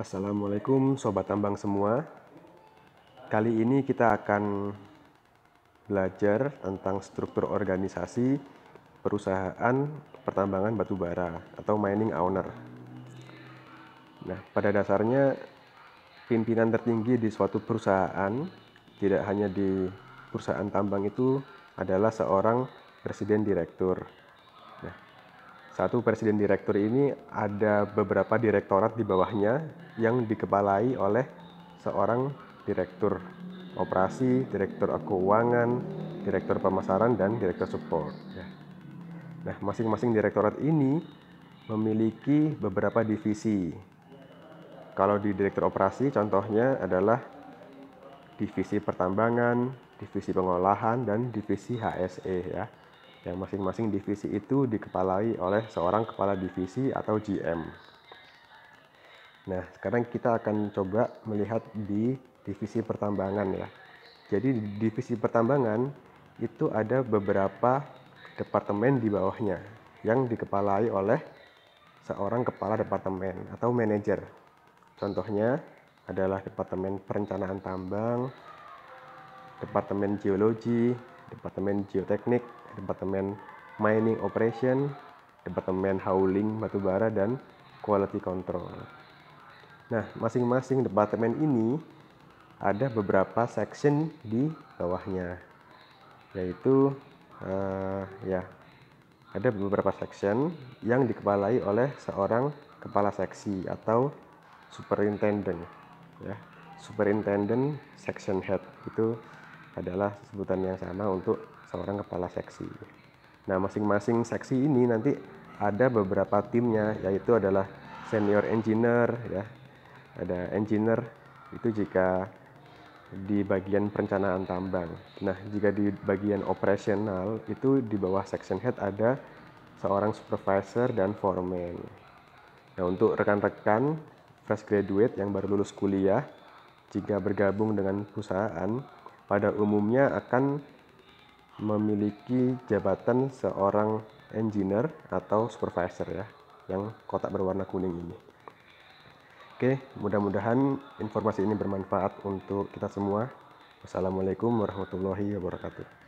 Assalamualaikum Sobat Tambang semua Kali ini kita akan belajar tentang struktur organisasi perusahaan pertambangan batu bara atau mining owner Nah, pada dasarnya pimpinan tertinggi di suatu perusahaan tidak hanya di perusahaan tambang itu adalah seorang presiden direktur satu presiden direktur ini ada beberapa direktorat di bawahnya yang dikepalai oleh seorang direktur operasi, direktur keuangan, direktur pemasaran dan direktur support. Ya. Nah, masing-masing direktorat ini memiliki beberapa divisi. Kalau di direktur operasi contohnya adalah divisi pertambangan, divisi pengolahan dan divisi HSE ya yang masing-masing divisi itu dikepalai oleh seorang kepala divisi atau GM. Nah, sekarang kita akan coba melihat di divisi pertambangan ya. Jadi di divisi pertambangan itu ada beberapa departemen di bawahnya yang dikepalai oleh seorang kepala departemen atau manajer. Contohnya adalah departemen perencanaan tambang, departemen geologi, departemen geoteknik, Departemen Mining Operation, Departemen Hauling Batubara, dan Quality Control. Nah, masing-masing departemen ini ada beberapa section di bawahnya, yaitu uh, ya ada beberapa section yang dikepalai oleh seorang kepala seksi atau superintendent ya superintendent section head itu adalah sebutan yang sama untuk seorang kepala seksi. Nah, masing-masing seksi ini nanti ada beberapa timnya, yaitu adalah senior engineer, ya, ada engineer itu jika di bagian perencanaan tambang. Nah, jika di bagian operasional itu di bawah section head ada seorang supervisor dan foreman. Nah, untuk rekan-rekan fresh graduate yang baru lulus kuliah, jika bergabung dengan perusahaan, pada umumnya akan memiliki jabatan seorang engineer atau supervisor ya yang kotak berwarna kuning ini. Oke, mudah-mudahan informasi ini bermanfaat untuk kita semua. Wassalamualaikum warahmatullahi wabarakatuh.